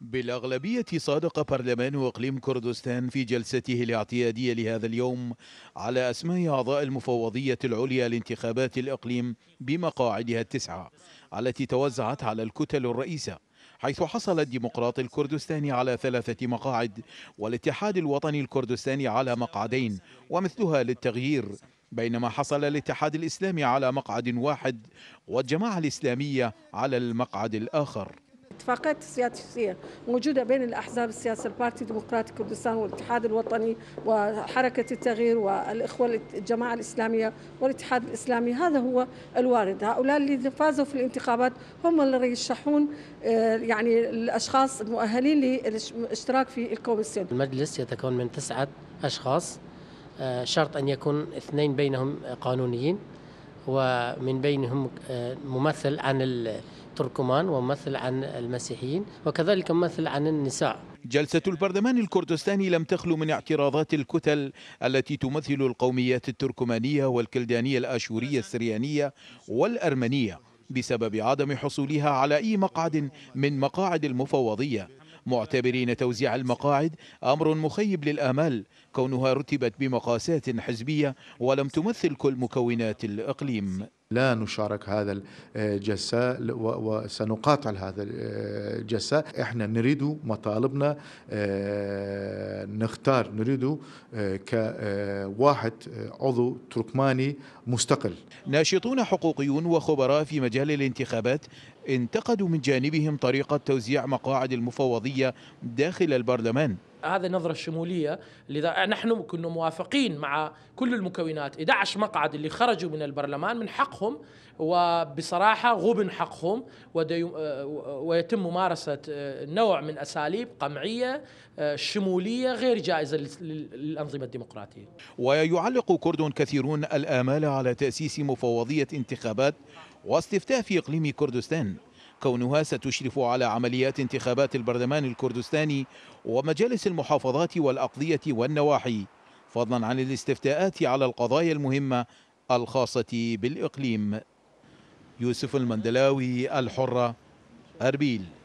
بالأغلبية صادق برلمان إقليم كردستان في جلسته الاعتيادية لهذا اليوم على أسماء أعضاء المفوضية العليا لانتخابات الإقليم بمقاعدها التسعة التي توزعت على الكتل الرئيسة حيث حصل الديمقراط الكردستاني على ثلاثة مقاعد والاتحاد الوطني الكردستاني على مقعدين ومثلها للتغيير بينما حصل الاتحاد الإسلامي على مقعد واحد والجماعة الإسلامية على المقعد الآخر اتفاقات سياسية موجودة بين الأحزاب السياسية البارتي الديمقراطي كردستان والاتحاد الوطني وحركة التغيير والإخوة الجماعة الإسلامية والاتحاد الإسلامي هذا هو الوارد هؤلاء اللي فازوا في الانتخابات هم اللي يرشحون آه، يعني الأشخاص المؤهلين للاشتراك في الكوميسيون المجلس يتكون من تسعة أشخاص آه، شرط أن يكون اثنين بينهم قانونيين ومن بينهم آه، ممثل عن التركمان وممثل عن المسيحيين وكذلك ممثل عن النساء جلسة البرلمان الكردستاني لم تخلو من اعتراضات الكتل التي تمثل القوميات التركمانية والكلدانية الآشورية السريانية والأرمنية بسبب عدم حصولها على أي مقعد من مقاعد المفوضية معتبرين توزيع المقاعد أمر مخيب للآمال كونها رتبت بمقاسات حزبية ولم تمثل كل مكونات الإقليم لا نشارك هذا الجساء وسنقاتل هذا الجساء احنا نريد مطالبنا آه، نختار نريده آه، كواحد آه، عضو تركماني مستقل ناشطون حقوقيون وخبراء في مجال الانتخابات انتقدوا من جانبهم طريقة توزيع مقاعد المفوضية داخل البرلمان هذا النظرة الشمولية لذا نحن كنا موافقين مع كل المكونات 11 مقعد اللي خرجوا من البرلمان من حقهم وبصراحة غبن حقهم آه، ويتم ممارسة آه، نوع من أساليب قمعية آه، شمولية غير جائزة للأنظمة الديمقراطية ويعلق كرد كثيرون الآمال على تأسيس مفوضية انتخابات واستفتاء في إقليم كردستان كونها ستشرف على عمليات انتخابات البرلمان الكردستاني ومجالس المحافظات والأقضية والنواحي فضلا عن الاستفتاءات على القضايا المهمة الخاصة بالإقليم يوسف المندلاوي الحرة أربيل